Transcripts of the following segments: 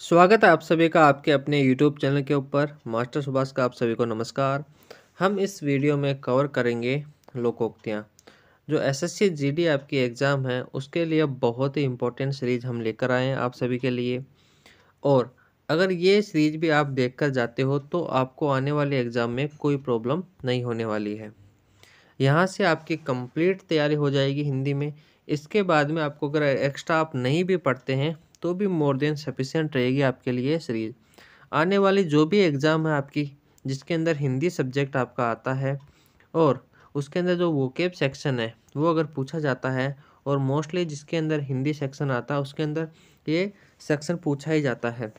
स्वागत है आप सभी का आपके अपने YouTube चैनल के ऊपर मास्टर सुभाष का आप सभी को नमस्कार हम इस वीडियो में कवर करेंगे लोकोक्तियाँ जो एसएससी जीडी आपकी एग्ज़ाम है उसके लिए बहुत ही इम्पोर्टेंट सीरीज़ हम लेकर आए हैं आप सभी के लिए और अगर ये सीरीज भी आप देख कर जाते हो तो आपको आने वाले एग्ज़ाम में कोई प्रॉब्लम नहीं होने वाली है यहाँ से आपकी कंप्लीट तैयारी हो जाएगी हिंदी में इसके बाद में आपको अगर एक्स्ट्रा आप नहीं भी पढ़ते हैं तो भी मोर देन सफिशेंट रहेगी आपके लिए सीरीज आने वाली जो भी एग्ज़ाम है आपकी जिसके अंदर हिंदी सब्जेक्ट आपका आता है और उसके अंदर जो वोकेब सेक्शन है वो अगर पूछा जाता है और मोस्टली जिसके अंदर हिंदी सेक्शन आता है उसके अंदर ये सेक्शन पूछा ही जाता है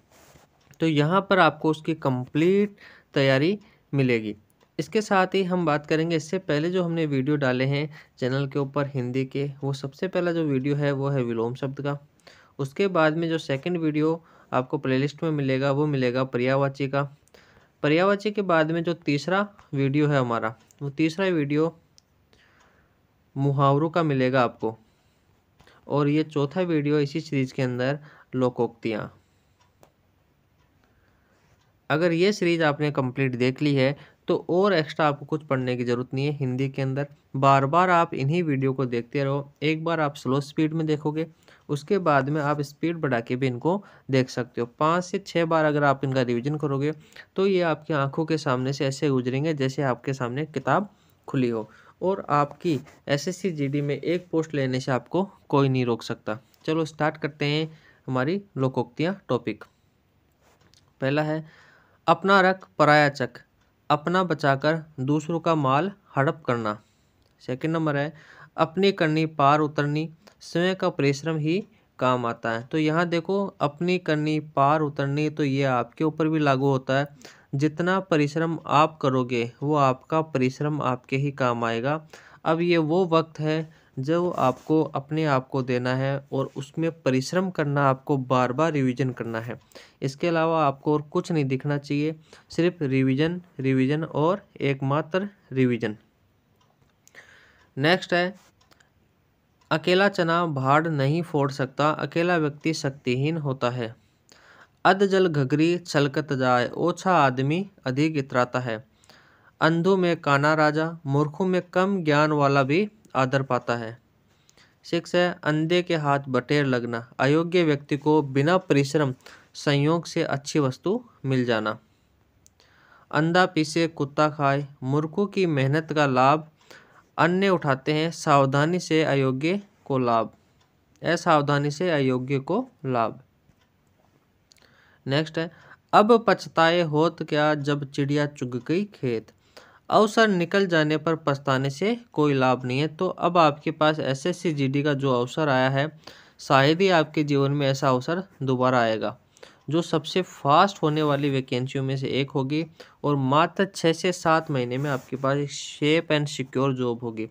तो यहाँ पर आपको उसकी कंप्लीट तैयारी मिलेगी इसके साथ ही हम बात करेंगे इससे पहले जो हमने वीडियो डाले हैं चैनल के ऊपर हिंदी के वो सबसे पहला जो वीडियो है वो है विलोम शब्द का उसके बाद में जो सेकंड वीडियो आपको प्लेलिस्ट में मिलेगा वो मिलेगा प्रियावाची का प्रियावाची के बाद में जो तीसरा वीडियो है हमारा वो तीसरा वीडियो मुहावरों का मिलेगा आपको और ये चौथा वीडियो इसी सीरीज़ के अंदर लोकोक्तियाँ अगर ये सीरीज़ आपने कंप्लीट देख ली है तो और एक्स्ट्रा आपको कुछ पढ़ने की ज़रूरत नहीं है हिंदी के अंदर बार बार आप इन्हीं वीडियो को देखते रहो एक बार आप स्लो स्पीड में देखोगे उसके बाद में आप स्पीड बढ़ा के भी इनको देख सकते हो पाँच से छः बार अगर आप इनका रिविजन करोगे तो ये आपकी आँखों के सामने से ऐसे गुजरेंगे जैसे आपके सामने किताब खुली हो और आपकी एसएससी जीडी में एक पोस्ट लेने से आपको कोई नहीं रोक सकता चलो स्टार्ट करते हैं हमारी लोकोक्तियाँ टॉपिक पहला है अपना रख पराया चक अपना बचाकर दूसरों का माल हड़प करना सेकंड नंबर है अपनी करनी पार उतरनी स्वयं का परिश्रम ही काम आता है तो यहाँ देखो अपनी करनी पार उतरनी तो ये आपके ऊपर भी लागू होता है जितना परिश्रम आप करोगे वो आपका परिश्रम आपके ही काम आएगा अब ये वो वक्त है जब आपको अपने आप को देना है और उसमें परिश्रम करना आपको बार बार रिवीजन करना है इसके अलावा आपको और कुछ नहीं दिखना चाहिए सिर्फ रिवीजन रिवीजन और एकमात्र रिवीजन नेक्स्ट है अकेला चना भाड़ नहीं फोड़ सकता अकेला व्यक्ति शक्तिहीन होता है अध जल घघरी छलकत जाए ओछा आदमी अधिक इतराता है अंधों में काना राजा मूर्खों में कम ज्ञान वाला भी आदर पाता है सिक्स है अंधे के हाथ बटेर लगना अयोग्य व्यक्ति को बिना परिश्रम संयोग से अच्छी वस्तु मिल जाना अंधा पीसे कुत्ता खाए मूर्खों की मेहनत का लाभ अन्य उठाते हैं सावधानी से अयोग्य को लाभ असावधानी से अयोग्य को लाभ नेक्स्ट है अब पछताए होत क्या जब चिड़िया चुग गई खेत अवसर निकल जाने पर पछताने से कोई लाभ नहीं है तो अब आपके पास एस एस का जो अवसर आया है शायद ही आपके जीवन में ऐसा अवसर दोबारा आएगा जो सबसे फास्ट होने वाली वैकेंसियों में से एक होगी और मात्र छः से सात महीने में आपके पास एक शेप एंड सिक्योर जॉब होगी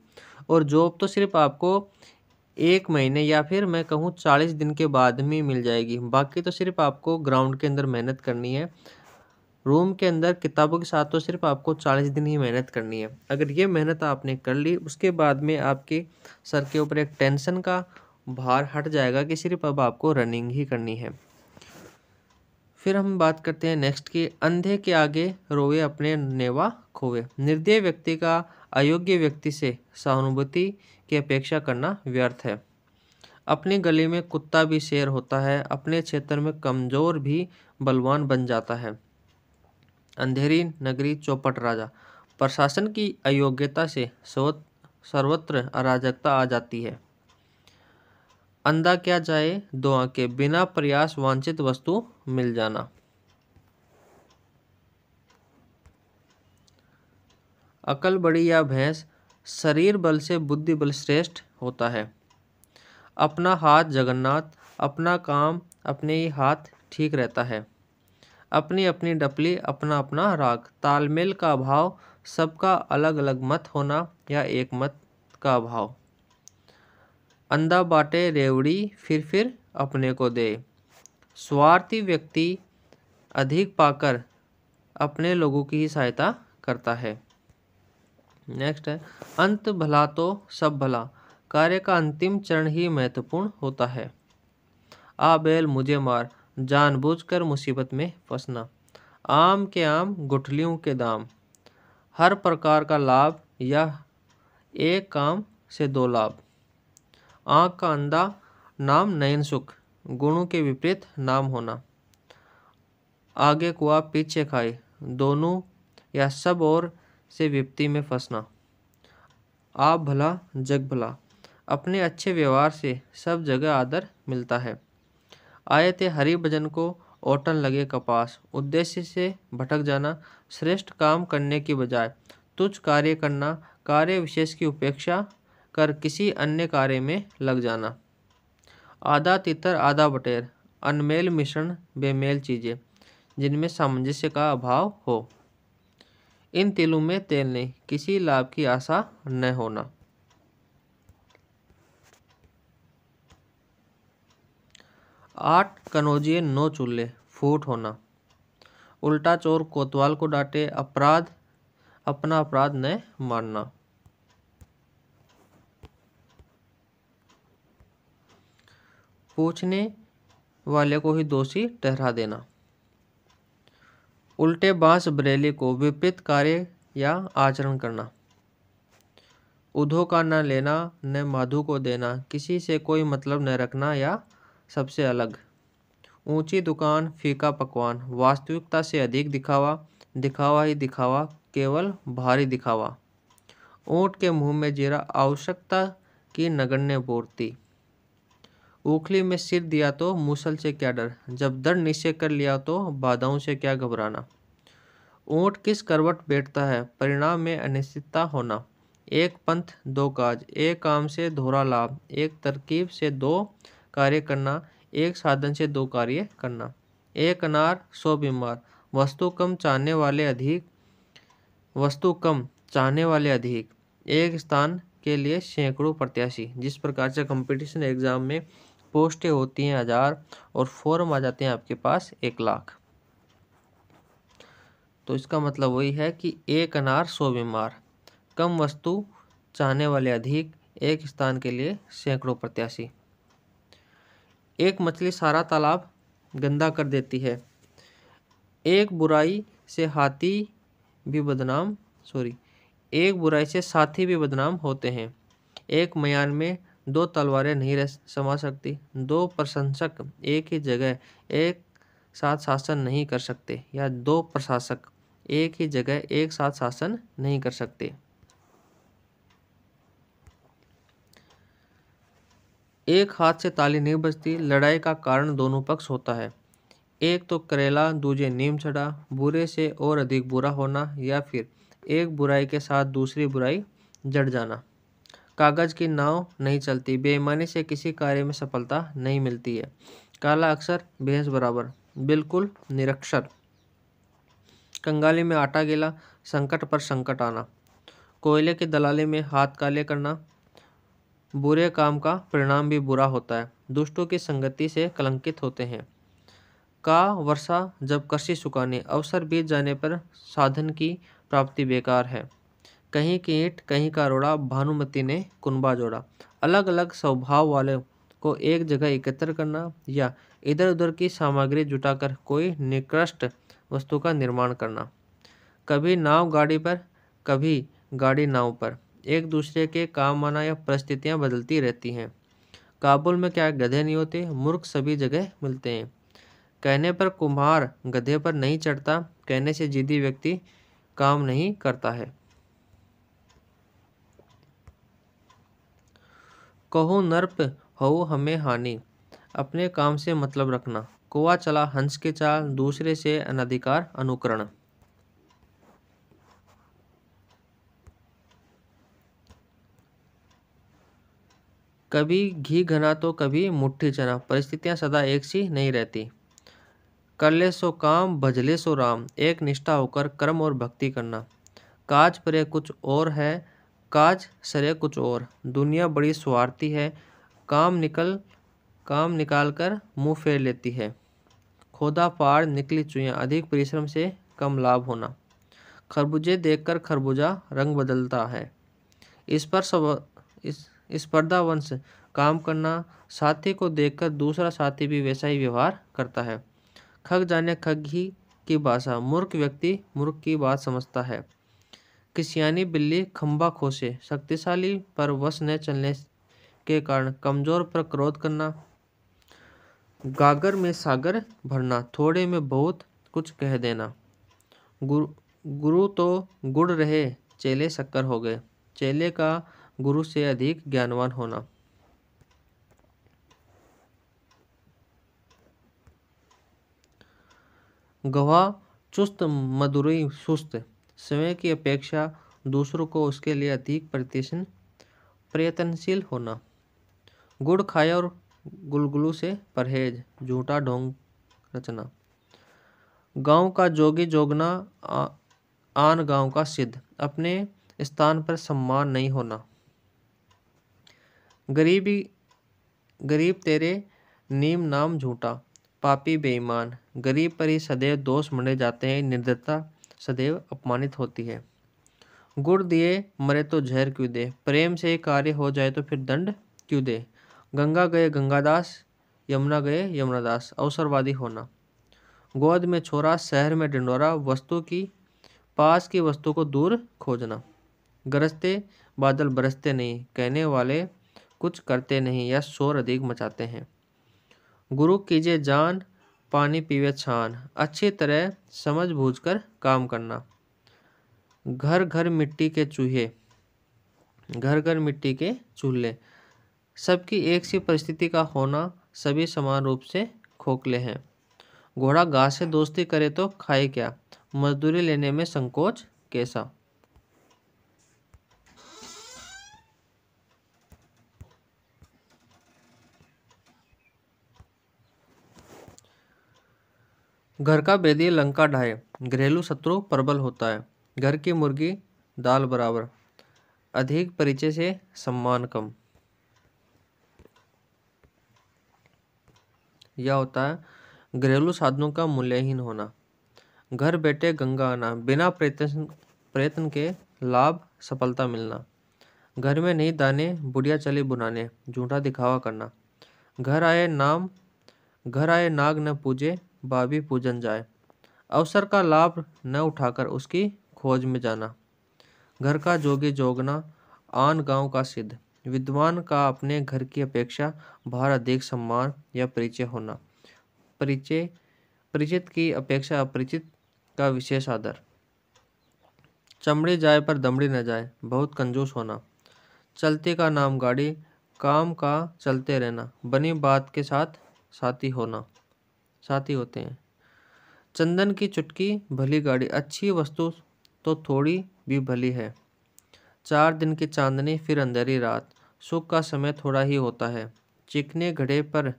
और जॉब तो सिर्फ आपको एक महीने या फिर मैं कहूँ चालीस दिन के बाद में मिल जाएगी बाकी तो सिर्फ आपको ग्राउंड के अंदर मेहनत करनी है रूम के अंदर किताबों के साथ तो सिर्फ आपको चालीस दिन ही मेहनत करनी है अगर ये मेहनत आपने कर ली उसके बाद में आपके सर के ऊपर एक टेंशन का भार हट जाएगा कि सिर्फ अब आपको रनिंग ही करनी है फिर हम बात करते हैं नेक्स्ट की अंधे के आगे रोवे अपने नेवा खोवे निर्दय व्यक्ति का अयोग्य व्यक्ति से सहानुभूति की अपेक्षा करना व्यर्थ है अपनी गली में कुत्ता भी शेर होता है अपने क्षेत्र में कमज़ोर भी बलवान बन जाता है अंधेरी नगरी चौपट राजा प्रशासन की अयोग्यता से सर्वत्र अराजकता आ जाती है अंधा क्या जाए दो आंखें बिना प्रयास वांछित वस्तु मिल जाना अकल बड़ी या भैंस शरीर बल से बुद्धि बल श्रेष्ठ होता है अपना हाथ जगन्नाथ अपना काम अपने ही हाथ ठीक रहता है अपनी अपनी डपली अपना अपना राग तालमेल का अभाव सबका अलग अलग मत होना या एक मत का अभाव अंधा बाटे रेवड़ी फिर फिर अपने को दे स्वार्थी व्यक्ति अधिक पाकर अपने लोगों की ही सहायता करता है नेक्स्ट है अंत भला तो सब भला कार्य का अंतिम चरण ही महत्वपूर्ण होता है आ बैल मुझे मार जानबूझकर मुसीबत में फंसना आम के आम गुठलियों के दाम हर प्रकार का लाभ या एक काम से दो लाभ आँख का अंधा नाम नयन सुख गुणों के विपरीत नाम होना आगे कुआ पीछे खाई दोनों या सब और से विपत्ति में फंसना आप भला जग भला अपने अच्छे व्यवहार से सब जगह आदर मिलता है आए थे हरि भजन को ओटन लगे कपास उद्देश्य से भटक जाना श्रेष्ठ काम करने की बजाय तुच्छ कार्य करना कार्य विशेष की उपेक्षा कर किसी अन्य कार्य में लग जाना आधा तितर आधा बटेर अनमेल मिश्रण बेमेल चीज़ें जिनमें सामंजस्य का अभाव हो इन तिलों में तेल ने किसी लाभ की आशा न होना आठ कनौजिए नो चूल्हे फूट होना उल्टा चोर कोतवाल को डांटे अपराध अपना अपराध न मानना पूछने वाले को ही दोषी ठहरा देना उल्टे बांस बरेली को विपरीत कार्य या आचरण करना उधो का न लेना न माधु को देना किसी से कोई मतलब न रखना या सबसे अलग ऊंची दुकान फीका पकवान वास्तविकता से अधिक दिखावा दिखावा ही दिखावा केवल भारी दिखावा ऊँट के मुंह में जीरा आवश्यकता की नगण्य पूर्ति ओखली में सिर दिया तो मूसल से क्या डर जब दर निश्चय कर लिया तो बाधाओं से क्या घबराना ऊँट किस करवट बैठता है परिणाम में अनिश्चितता होना एक पंथ दो काज एक काम से दोहरा लाभ एक तरकीब से दो कार्य करना एक साधन से दो कार्य करना एक अनार सौ बीमार वस्तु कम चाहने वाले अधिक वस्तु कम चाहने वाले अधिक एक स्थान के लिए सैकड़ों प्रत्याशी जिस प्रकार से कंपटीशन एग्ज़ाम में पोस्टें होती हैं हज़ार और फॉर्म आ जाते हैं आपके पास एक लाख तो इसका मतलब वही है कि एक अनार सौ बीमार कम वस्तु चाहने वाले अधिक एक स्थान के लिए सैकड़ों प्रत्याशी एक मछली सारा तालाब गंदा कर देती है एक बुराई से हाथी भी बदनाम सॉरी एक बुराई से साथी भी बदनाम होते हैं एक मयान में दो तलवारें नहीं रह समा सकती दो प्रशंसक एक ही जगह एक साथ शासन नहीं कर सकते या दो प्रशासक एक ही जगह एक साथ शासन नहीं कर सकते एक हाथ से ताली नहीं बजती लड़ाई का कारण दोनों पक्ष होता है एक तो करेला दूजे नीम चढ़ा बुरे से और अधिक बुरा होना या फिर एक बुराई के साथ दूसरी बुराई जड़ जाना कागज़ की नाव नहीं चलती बेईमानी से किसी कार्य में सफलता नहीं मिलती है काला अक्सर भैंस बराबर बिल्कुल निरक्षर कंगाली में आटा गिला संकट पर संकट आना कोयले की दलाली में हाथ काले करना बुरे काम का परिणाम भी बुरा होता है दुष्टों की संगति से कलंकित होते हैं का वर्षा जब कशी सुखाने अवसर बीत जाने पर साधन की प्राप्ति बेकार है कहीं की ईट कहीं का रोड़ा भानुमति ने कुनबा जोड़ा अलग अलग स्वभाव वाले को एक जगह एकत्र करना या इधर उधर की सामग्री जुटाकर कोई निकृष्ट वस्तु का निर्माण करना कभी नाव गाड़ी पर कभी गाड़ी नाव पर एक दूसरे के काम आना या परिस्थितियाँ बदलती रहती हैं काबुल में क्या गधे नहीं होते मूर्ख सभी जगह मिलते हैं कहने पर कुम्हार गधे पर नहीं चढ़ता कहने से जिदी व्यक्ति काम नहीं करता है कहो नर्प हो हमें हानि अपने काम से मतलब रखना कुआ चला हंस के चाल दूसरे से अनधिकार अनुकरण कभी घी घना तो कभी मुट्ठी चना परिस्थितियां सदा एक सी नहीं रहती कर ले सो काम भजले सो राम एक निष्ठा होकर कर्म और भक्ति करना काज परे कुछ और है काज सरे कुछ और दुनिया बड़ी स्वार्थी है काम निकल काम निकाल कर मुँह फेर लेती है खोदा फाड़ निकली चुहियाँ अधिक परिश्रम से कम लाभ होना खरबूजे देखकर खरबूजा रंग बदलता है इस पर सब इस स्पर्धावंश काम करना साथी को देखकर दूसरा साथी भी वैसा ही व्यवहार करता है खग जाने खग ही की भाषा मूर्ख व्यक्ति मूर्ख की बात समझता है किसियानी बिल्ली खंबा खोसे शक्तिशाली पर वश न चलने के कारण कमजोर पर क्रोध करना गागर में सागर भरना थोड़े में बहुत कुछ कह देना गुरु गुरु तो गुड़ रहे चेले शक्कर हो गए चेले का गुरु से अधिक ज्ञानवान होना गवाह चुस्त मधुरई सुस्त स्वयं की अपेक्षा दूसरों को उसके लिए अधिक प्रतिशन प्रयत्नशील होना गुड़ खाया और गुलगुलू से परहेज झूठा ढोंग रचना गांव का जोगी जोगना आन गांव का सिद्ध अपने स्थान पर सम्मान नहीं होना गरीबी गरीब तेरे नीम नाम झूठा पापी बेईमान गरीब पर ही सदैव दोष मने जाते हैं निर्दयता सदैव अपमानित होती है गुड़ दिए मरे तो जहर क्यों दे प्रेम से कार्य हो जाए तो फिर दंड क्यों दे गंगा गए गंगादास यमुना गए यमुनादास अवसरवादी होना गोद में छोरा शहर में डिंडोरा वस्तु की पास की वस्तु को दूर खोजना गरजते बादल बरसते नहीं कहने वाले कुछ करते नहीं या शोर अधिक मचाते हैं गुरु कीजिए जान पानी पीवे छान अच्छी तरह समझ बूझ कर काम करना घर घर मिट्टी के चूहे घर घर मिट्टी के चूल्हे सबकी एक सी परिस्थिति का होना सभी समान रूप से खोखले हैं घोड़ा घास से दोस्ती करे तो खाए क्या मजदूरी लेने में संकोच कैसा घर का बेदी लंका ढाए घरेलू शत्रु प्रबल होता है घर की मुर्गी दाल बराबर अधिक परिचय से सम्मान कम यह होता है घरेलू साधनों का मूल्यहीन होना घर बैठे गंगा आना बिना प्रयत्न प्रयत्न के लाभ सफलता मिलना घर में नहीं दाने बुढ़िया चले बुनाने झूठा दिखावा करना घर आए नाम घर आए नाग न पूजे बाबी पूजन जाए अवसर का लाभ न उठाकर उसकी खोज में जाना घर का जोगी जोगना आन गांव का सिद्ध विद्वान का अपने घर की अपेक्षा बाहर अधिक सम्मान या परिचय होना परिचय परिचित की अपेक्षा अपरिचित का विशेष आदर चमड़ी जाए पर दमड़ी न जाए बहुत कंजूस होना चलते का नाम गाड़ी काम का चलते रहना बनी बात के साथ साथी होना साथी होते हैं चंदन की चुटकी भली गाड़ी अच्छी वस्तु तो थोड़ी भी भली है चार दिन की चांदनी फिर अंधेरी रात सुख का समय थोड़ा ही होता है चिकने घड़े पर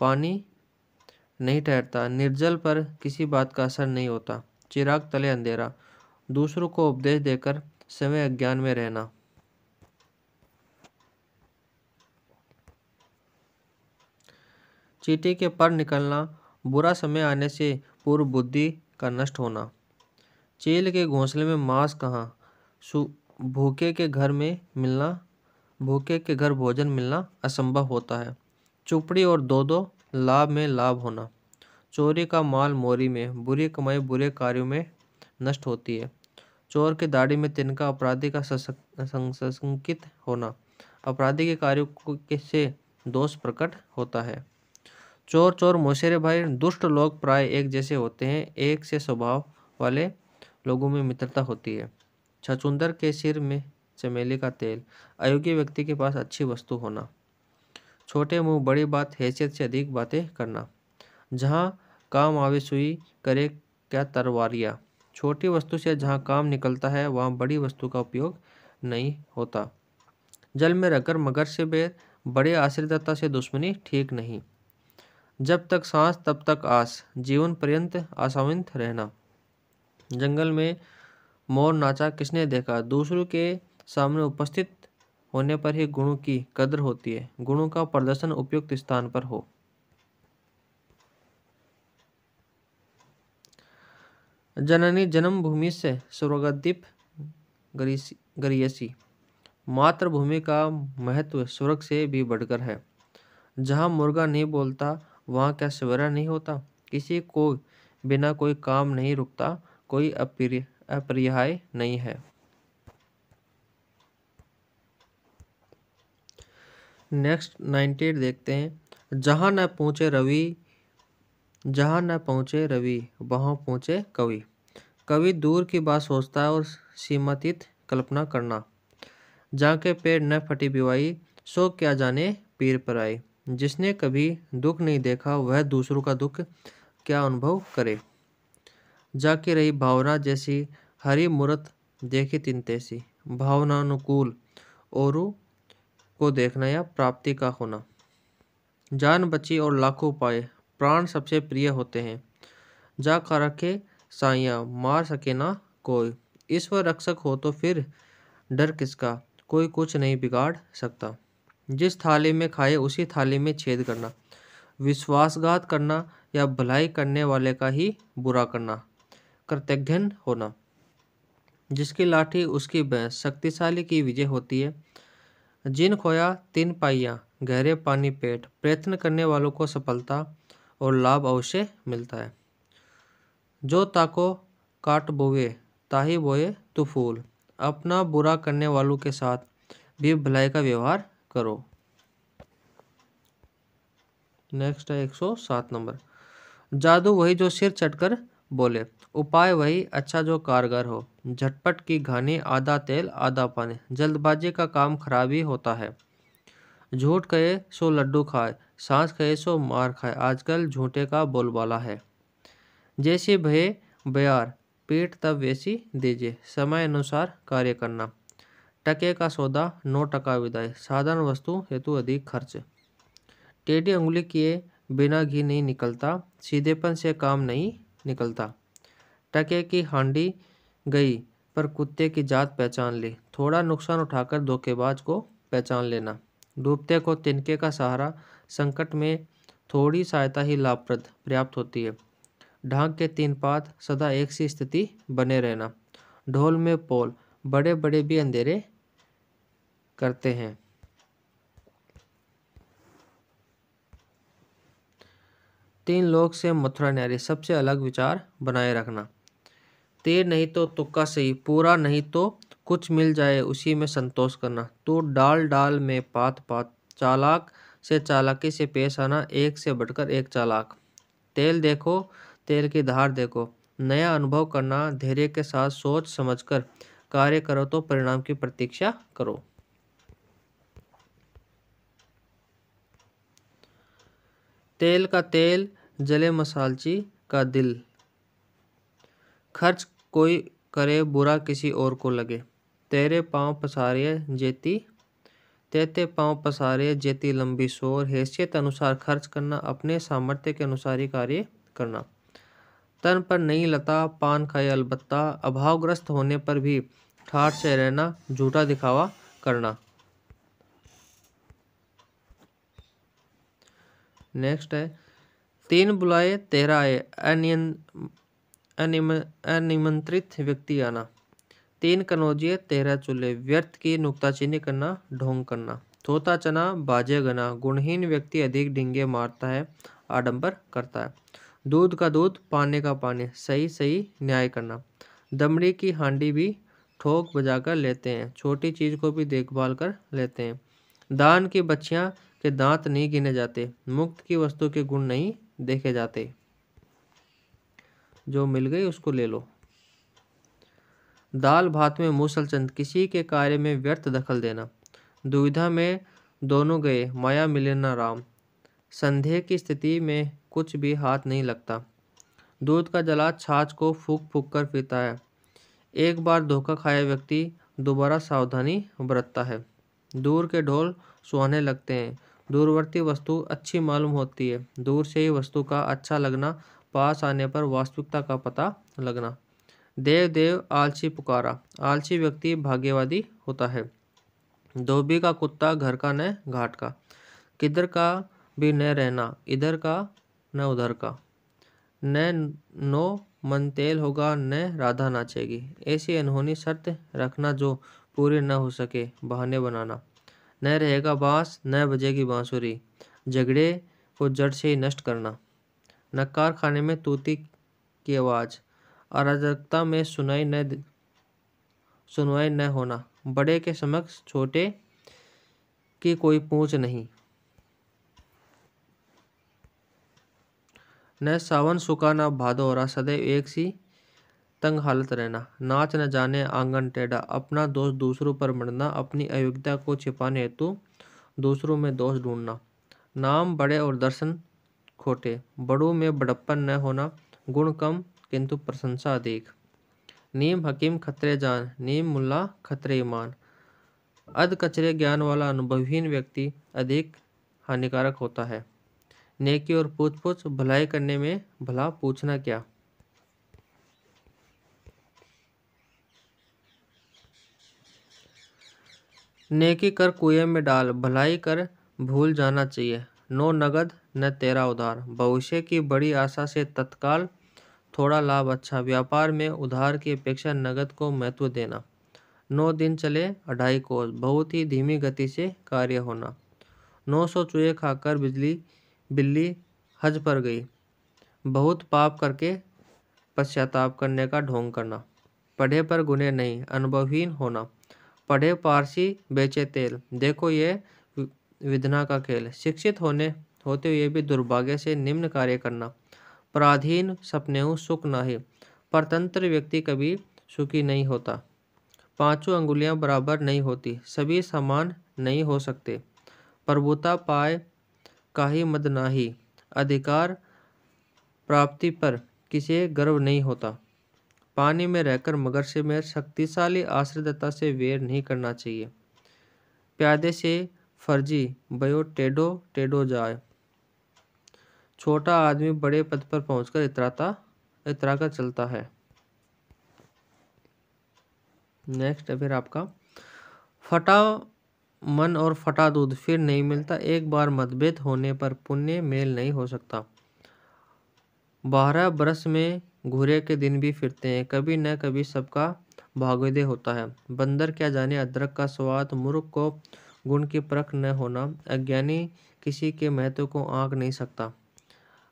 पानी नहीं ठहरता निर्जल पर किसी बात का असर नहीं होता चिराग तले अंधेरा दूसरों को उपदेश देकर समय अज्ञान में रहना चीटी के पर निकलना बुरा समय आने से पूर्व बुद्धि का नष्ट होना चेल के घोंसले में मांस कहाँ सु भूखे के घर में मिलना भूखे के घर भोजन मिलना असंभव होता है चुपड़ी और दो दो लाभ में लाभ होना चोरी का माल मोरी में बुरी कमाई बुरे कार्यों में नष्ट होती है चोर के दाढ़ी में तिनका अपराधी का संशंकित होना अपराधी के कार्यों से दोष प्रकट होता है चोर चोर मोशेरे भाई दुष्ट लोग प्राय एक जैसे होते हैं एक से स्वभाव वाले लोगों में मित्रता होती है छचुंदर के सिर में चमेली का तेल अयोग्य व्यक्ति के पास अच्छी वस्तु होना छोटे मुंह बड़ी बात हैसियत से अधिक बातें करना जहाँ काम आवे सुई करे क्या तरवारिया छोटी वस्तु से जहाँ काम निकलता है वहाँ बड़ी वस्तु का उपयोग नहीं होता जल में रखकर मगर से बेर बड़े आश्रयदाता से दुश्मनी ठीक नहीं जब तक सांस तब तक आस जीवन पर्यंत आसाविंत रहना जंगल में मोर नाचा किसने देखा दूसरों के सामने उपस्थित होने पर ही गुणों की कदर होती है गुणों का प्रदर्शन उपयुक्त स्थान पर हो जननी जन्मभूमि से स्वर्गदीप गरियसी मातृभूमि का महत्व स्वर्ग से भी बढ़कर है जहां मुर्गा नहीं बोलता वहाँ क्या सवेरा नहीं होता किसी को बिना कोई काम नहीं रुकता कोई अप्रिय अपरिहाय नहीं है नेक्स्ट नाइन्टी एट देखते हैं जहाँ न पहुँचे रवि जहाँ न पहुँचे रवि वहाँ पहुँचे कवि कवि दूर की बात सोचता है और सीमातीत कल्पना करना जहाँ के पेड़ न फटी बिवाई सो क्या जाने पीर पर आई जिसने कभी दुख नहीं देखा वह दूसरों का दुख क्या अनुभव करे जाके रही भावना जैसी हरी मूर्त देखे तीन तैसी भावनानुकूल और को देखना या प्राप्ति का होना जान बची और लाखों उपाय प्राण सबसे प्रिय होते हैं जा का रखे साइया मार सके ना कोई ईश्वर रक्षक हो तो फिर डर किसका कोई कुछ नहीं बिगाड़ सकता जिस थाली में खाए उसी थाली में छेद करना विश्वासघात करना या भलाई करने वाले का ही बुरा करना कृतघ्न होना जिसकी लाठी उसकी बहस शक्तिशाली की विजय होती है जिन खोया तीन पाइया गहरे पानी पेट प्रयत्न करने वालों को सफलता और लाभ अवश्य मिलता है जो ताको काट बोवे ताही बोए तो फूल अपना बुरा करने वालों के साथ भी भलाई का व्यवहार करो नेक्स्ट है एक सौ सात नंबर जादू वही जो सिर चटकर बोले उपाय वही अच्छा जो कारगर हो झटपट की घानी आधा तेल आधा पानी जल्दबाजी का काम खराब ही होता है झूठ कहे सो लड्डू खाए सांस कहे सो मार खाए आजकल झूठे का बोलबाला है जैसे भय बयार पेट तब वैसी दीजिए समय अनुसार कार्य करना टके का सौदा नौ टका विदाई साधारण वस्तु हेतु अधिक खर्च टेढ़ी उंगली किए बिना घी नहीं निकलता सीधेपन से काम नहीं निकलता टके की हांडी गई पर कुत्ते की जात पहचान ली थोड़ा नुकसान उठाकर धोखेबाज को पहचान लेना डूबते को तिनके का सहारा संकट में थोड़ी सहायता ही लाभप्रद पर्याप्त होती है ढांक के तीन पात सदा एक सी स्थिति बने रहना ढोल में पोल बड़े बड़े भी अंधेरे करते हैं तीन लोग से मथुरा न्यारी सबसे अलग विचार बनाए रखना तेर नहीं तो तुक्का सही पूरा नहीं तो कुछ मिल जाए उसी में संतोष करना तो डाल डाल में पात पात चालाक से चालाकी से पेश आना एक से बढ़कर एक चालाक तेल देखो तेल की धार देखो नया अनुभव करना धैर्य के साथ सोच समझकर कार्य करो तो परिणाम की प्रतीक्षा करो तेल का तेल जले मसालची का दिल खर्च कोई करे बुरा किसी और को लगे तेरे पाँव पसारिए जेती तेते पाँव पसारे जेती लंबी शोर हैसियत अनुसार खर्च करना अपने सामर्थ्य के अनुसार ही कार्य करना तन पर नहीं लता पान खाए अलबत्ता अभावग्रस्त होने पर भी ठाठ से रहना झूठा दिखावा करना नेक्स्ट है तीन बुलाए तेरा आए अनिम, व्यक्ति आना तीन कनौजिए तेरा चूल्हे व्यर्थ की नुकताचीनी करना ढोंग करना थोता चना बाजे गना गुणहीन व्यक्ति अधिक डिंगे मारता है आडंबर करता है दूध का दूध पाने का पानी सही सही न्याय करना दमड़ी की हांडी भी ठोक बजाकर लेते हैं छोटी चीज़ को भी देखभाल कर लेते हैं दान की बच्चियाँ के दांत नहीं गिने जाते मुक्त की वस्तु के गुण नहीं देखे जाते जो मिल गई उसको ले लो दाल भात में मूसलचंद किसी के कार्य में व्यर्थ दखल देना दुविधा में दोनों गए माया मिले ना राम संदेह की स्थिति में कुछ भी हाथ नहीं लगता दूध का जला छाछ को फूक फूक कर पीता है एक बार धोखा खाया व्यक्ति दोबारा सावधानी बरतता है दूर के ढोल सुहाने लगते हैं दूरवर्ती वस्तु अच्छी मालूम होती है दूर से ही वस्तु का अच्छा लगना पास आने पर वास्तविकता का पता लगना देव देव आलसी पुकारा आलसी व्यक्ति भाग्यवादी होता है धोबी का कुत्ता घर का न घाट का किधर का भी न रहना इधर का न उधर का न नो मन तेल होगा न राधा नाचेगी ऐसी अनहोनी शर्त रखना जो पूरी न हो सके बहाने बनाना न रहेगा बाँस न बजेगी बांसुरी झगड़े को जड़ से ही नष्ट करना नक्कार खाने में तूती की आवाज़ अराजकता में सुनाई न सुनवाई न होना बड़े के समक्ष छोटे की कोई पूछ नहीं न सावन सुखा न भादो और सदैव एक सी तंग हालत रहना नाच न जाने आंगन टेढ़ा अपना दोष दूसरों पर मरना अपनी अयोग्यता को छिपाने हेतु दूसरों में दोष ढूंढना नाम बड़े और दर्शन खोटे बड़ों में बड़प्पन न होना गुण कम किंतु प्रशंसा अधिक नीम हकीम खतरे जान नीम मुल्ला खतरे ईमान अध कचरे ज्ञान वाला अनुभवहीन व्यक्ति अधिक हानिकारक होता है नेकी और पूछ पूछ भलाई करने में भला पूछना क्या नेकी कर कुएं में डाल भलाई कर भूल जाना चाहिए नो नगद न तेरा उधार भविष्य की बड़ी आशा से तत्काल थोड़ा लाभ अच्छा व्यापार में उधार की अपेक्षा नगद को महत्व देना नौ दिन चले अढ़ाई कोस बहुत ही धीमी गति से कार्य होना नौ सौ चूहे खाकर बिजली बिल्ली हज पर गई बहुत पाप करके पश्चाताप करने का ढोंग करना पढ़े पर गुने नहीं अनुभवहीन होना पढ़े पारसी बेचे तेल देखो ये विधना का खेल शिक्षित होने होते हुए भी दुर्भाग्य से निम्न कार्य करना पराधीन सपने सुख नहीं परतंत्र व्यक्ति कभी सुखी नहीं होता पांचों अंगुलियां बराबर नहीं होती सभी समान नहीं हो सकते प्रभुता पाए का ही मद नाही अधिकार प्राप्ति पर किसे गर्व नहीं होता पानी में रहकर मगर से मैं शक्तिशाली आश्रयदत्ता से वेर नहीं करना चाहिए प्यादे से फर्जी बयो टेडो टेडो जाए छोटा आदमी बड़े पद पर पहुंचकर इतराता इतरा कर चलता है नेक्स्ट है फिर आपका फटा मन और फटा दूध फिर नहीं मिलता एक बार मतभेद होने पर पुण्य मेल नहीं हो सकता बारह बरस में घूरे के दिन भी फिरते हैं कभी न कभी सबका भागोदय होता है बंदर क्या जाने अदरक का स्वाद मूर्ख को गुण की परख न होना अज्ञानी किसी के महत्व को आंक नहीं सकता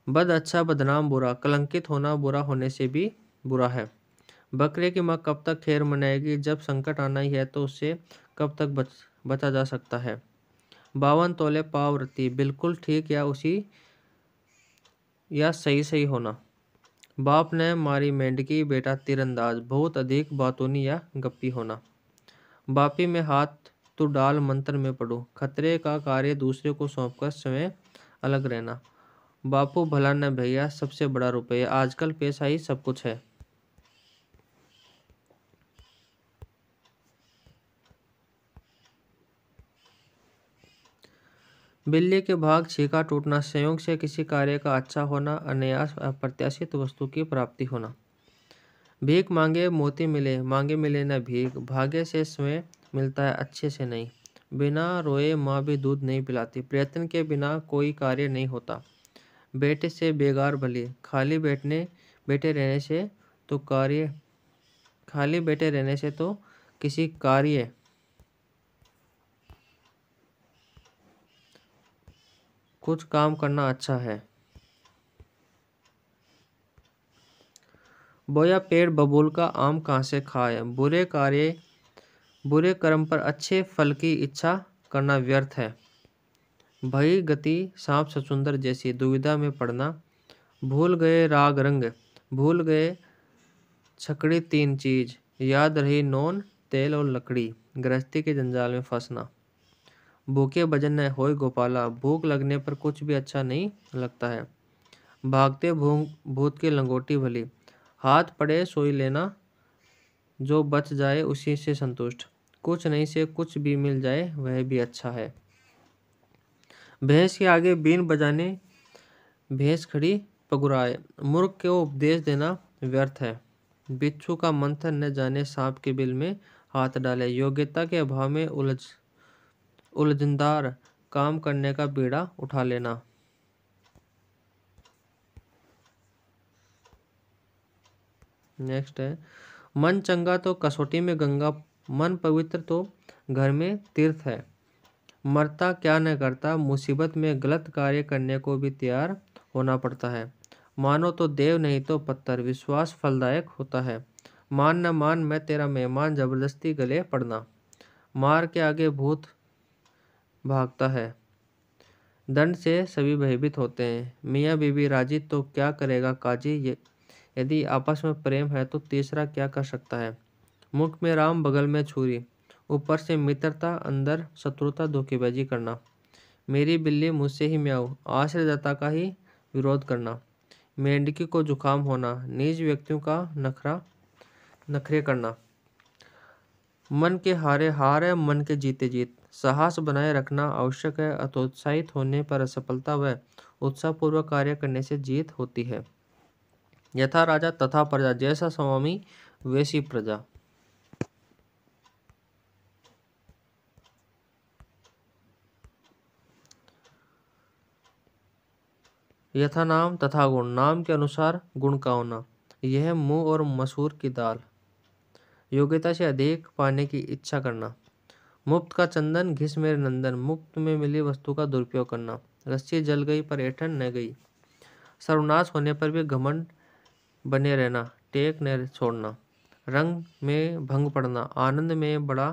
बद अच्छा बदनाम बुरा कलंकित होना बुरा होने से भी बुरा है बकरे की माँ कब तक खैर मनाएगी जब संकट आना ही है तो उससे कब तक बच बचा जा सकता है बावन तोले पावरती बिल्कुल ठीक या उसी या सही सही होना बाप ने मारी मेंढकी बेटा तीरंदाज बहुत अधिक बातूनी या गप्पी होना बापी में हाथ तो डाल मंत्र में पढ़ो खतरे का कार्य दूसरे को सौंपकर स्वयं अलग रहना बापू भला न भैया सबसे बड़ा रुपया आजकल पैसा ही सब कुछ है बिल्ली के भाग छीका टूटना संयोग से किसी कार्य का अच्छा होना अनायास अप्रत्याशित वस्तु की प्राप्ति होना भीख मांगे मोती मिले मांगे मिले न भीख भाग्य से स्वयं मिलता है अच्छे से नहीं बिना रोए माँ भी दूध नहीं पिलाती प्रयत्न के बिना कोई कार्य नहीं होता बेटे से बेगार भले खाली बैठने बैठे रहने से तो कार्य खाली बैठे रहने से तो किसी कार्य कुछ काम करना अच्छा है बोया पेड़ बबूल का आम कहाँ से खाए बुरे कार्य बुरे कर्म पर अच्छे फल की इच्छा करना व्यर्थ है भई गति सांप सचुंदर जैसी दुविधा में पड़ना भूल गए राग रंग भूल गए छकड़ी तीन चीज याद रही नॉन तेल और लकड़ी गृहस्थी के जंजाल में फंसना भूखे भजन न होए गोपाला भूख लगने पर कुछ भी अच्छा नहीं लगता है भागते भूत की लंगोटी भली हाथ पड़े सोई लेना जो बच जाए उसी से संतुष्ट कुछ नहीं से कुछ भी मिल जाए वह भी अच्छा है भैंस के आगे बीन बजाने भैंस खड़ी पगुराए मूर्ख को उपदेश देना व्यर्थ है बिच्छू का मंथन न जाने सांप के बिल में हाथ डाले योग्यता के अभाव में उलझ उलझनदार काम करने का बीड़ा उठा लेना नेक्स्ट है मन चंगा तो कसौटी में गंगा मन पवित्र तो घर में तीर्थ है मरता क्या न करता मुसीबत में गलत कार्य करने को भी तैयार होना पड़ता है मानो तो देव नहीं तो पत्थर विश्वास फलदायक होता है मान न मान मैं तेरा मेहमान जबरदस्ती गले पड़ना मार के आगे भूत भागता है दंड से सभी भयभीत होते हैं मियाँ बीबी राजी तो क्या करेगा काजी यदि आपस में प्रेम है तो तीसरा क्या कर सकता है मुख में राम बगल में छुरी ऊपर से मित्रता अंदर शत्रुता धोखेबाजी करना मेरी बिल्ली मुझसे ही म्याऊ आश्रयदाता का ही विरोध करना मेंढकी को जुकाम होना निज व्यक्तियों का नखरा नखरे करना मन के हारे हार है मन के जीते जीत साहस बनाए रखना आवश्यक है अतोत्साहित होने पर असफलता व उत्साहपूर्वक कार्य करने से जीत होती है यथा राजा तथा प्रजा जैसा स्वामी वैसी प्रजा यथा नाम तथा गुण नाम के अनुसार गुण का होना यह मुंह और मसूर की दाल योग्यता से अधिक पाने की इच्छा करना मुफ्त का चंदन घिस मेरे नंदन मुफ्त में मिली वस्तु का दुरुपयोग करना रस्सी जल गई पर ऐठन न गई सर्वनाश होने पर भी घमंड बने रहना टेक न छोड़ना रंग में भंग पड़ना आनंद में बड़ा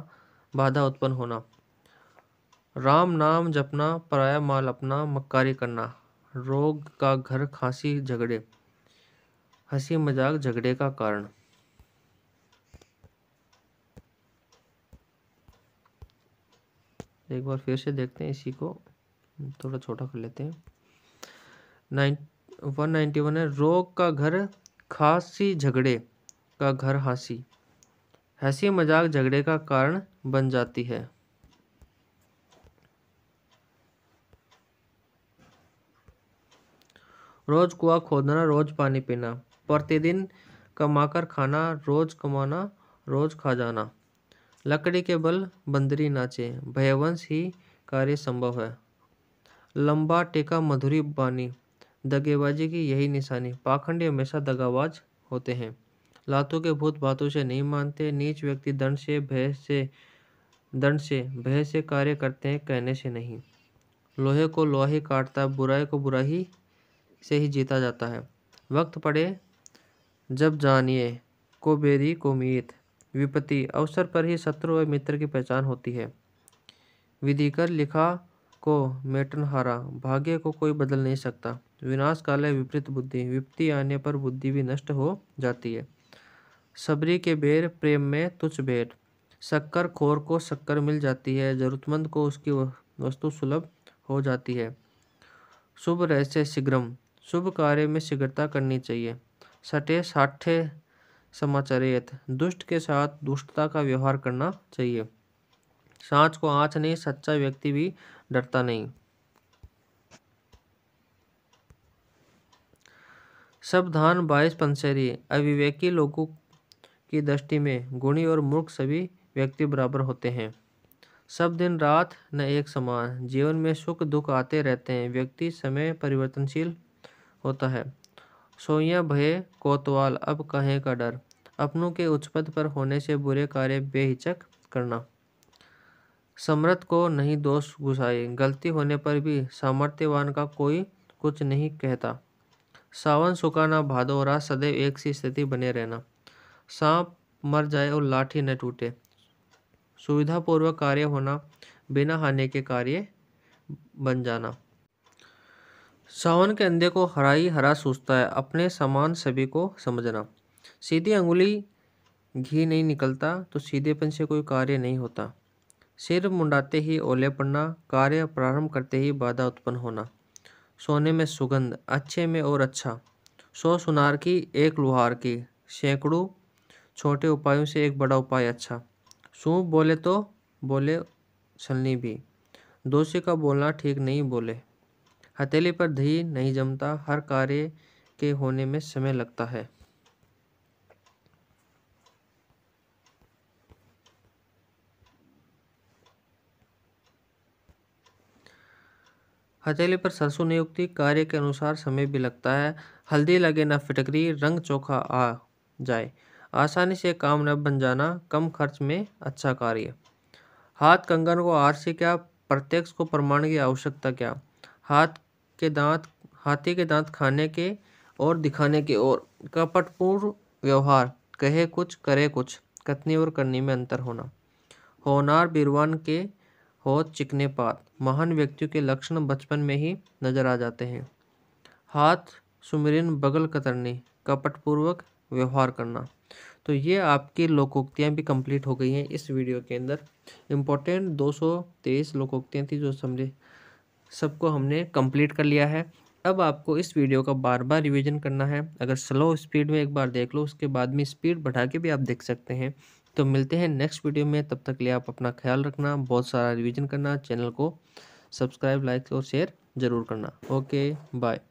बाधा उत्पन्न होना राम नाम जपना पराया माल अपना मक्कारी करना रोग का घर खांसी झगड़े हंसी मजाक झगड़े का कारण एक बार फिर से देखते हैं इसी को थोड़ा छोटा कर लेते हैं नाइन वन नाइन्टी वन है रोग का घर खासी झगड़े का घर हाँसी हंसी मजाक झगड़े का कारण बन जाती है रोज कुआ खोदना रोज पानी पीना प्रतिदिन कमाकर खाना रोज कमाना रोज खा जाना लकड़ी के बल बंदरी नाचे भयवंश ही कार्य संभव है लंबा टेका मधुरी बानी दगेबाजी की यही निशानी पाखंडी हमेशा दगाबाज होते हैं लातों के भूत बातों से नहीं मानते नीच व्यक्ति दंड से भय से दंड से भय से कार्य करते हैं कहने से नहीं लोहे को लोहा ही काटता है बुराई को बुराई से ही जीता जाता है वक्त पड़े जब जानिए को बेरी को मीत विपत्ति अवसर पर ही शत्रु व मित्र की पहचान होती है विधिकर लिखा को मेटन हारा भाग्य को कोई बदल नहीं सकता विनाश काल है विपरीत बुद्धि विपत्ति आने पर बुद्धि भी नष्ट हो जाती है सबरी के बेर प्रेम में तुच्छ भेंट शक्कर खोर को शक्कर मिल जाती है जरूरतमंद को उसकी वस्तु सुलभ हो जाती है शुभ रहस्य शीघ्रम शुभ कार्य में शीघ्रता करनी चाहिए सटे साठे समाचारित दुष्ट के साथ दुष्टता का व्यवहार करना चाहिए सांच को आँच नहीं सच्चा व्यक्ति भी डरता नहीं सबधान बाईस पंसेरी अविवेकी लोगों की दृष्टि में गुणी और मूर्ख सभी व्यक्ति बराबर होते हैं सब दिन रात न एक समान जीवन में सुख दुख आते रहते हैं व्यक्ति समय परिवर्तनशील होता है सोया भय कोतवाल अब कहें का डर अपनों के उच्च पद पर होने से बुरे कार्य बेहिचक करना समर्थ को नहीं दोष घुसाए गलती होने पर भी सामर्थ्यवान का कोई कुछ नहीं कहता सावन सुखाना भादो रात सदैव एक सी स्थिति बने रहना सांप मर जाए और लाठी न टूटे सुविधापूर्वक कार्य होना बिना हानि के कार्य बन जाना सावन के अंधे को हरा ही हरा सोचता है अपने समान सभी को समझना सीधी अंगुली घी नहीं निकलता तो सीधेपन से कोई कार्य नहीं होता सिर मुंडाते ही ओले पड़ना कार्य प्रारंभ करते ही बाधा उत्पन्न होना सोने में सुगंध अच्छे में और अच्छा सौ सुनार की एक लुहार की सैकड़ों छोटे उपायों से एक बड़ा उपाय अच्छा सूप बोले तो बोले छलनी भी दोषी का बोलना ठीक नहीं बोले हथेली पर दही नहीं जमता हर कार्य के होने में समय लगता है हथेली पर सरसों नियुक्ति कार्य के अनुसार समय भी लगता है हल्दी लगे ना फिटकरी रंग चोखा आ जाए आसानी से काम न बन जाना कम खर्च में अच्छा कार्य हाथ कंगन को आर से क्या प्रत्यक्ष को प्रमाण की आवश्यकता क्या हाथ के दांत हाथी के दांत खाने के और दिखाने के और कपटपूर्ण व्यवहार कहे कुछ करे कुछ कथनी और करनी में अंतर होना होनार बिरवान के हो चिकने पात महान व्यक्तियों के लक्षण बचपन में ही नजर आ जाते हैं हाथ सुमिरन बगल कतरनी कपटपूर्वक व्यवहार करना तो ये आपकी लोकोक्तियाँ भी कंप्लीट हो गई हैं इस वीडियो के अंदर इम्पोर्टेंट 223 लोकोक्तियाँ थी जो समझे सबको हमने कंप्लीट कर लिया है अब आपको इस वीडियो का बार बार रिवीजन करना है अगर स्लो स्पीड में एक बार देख लो उसके बाद में स्पीड बढ़ा के भी आप देख सकते हैं तो मिलते हैं नेक्स्ट वीडियो में तब तक लिए आप अपना ख्याल रखना बहुत सारा रिवीजन करना चैनल को सब्सक्राइब लाइक और शेयर ज़रूर करना ओके बाय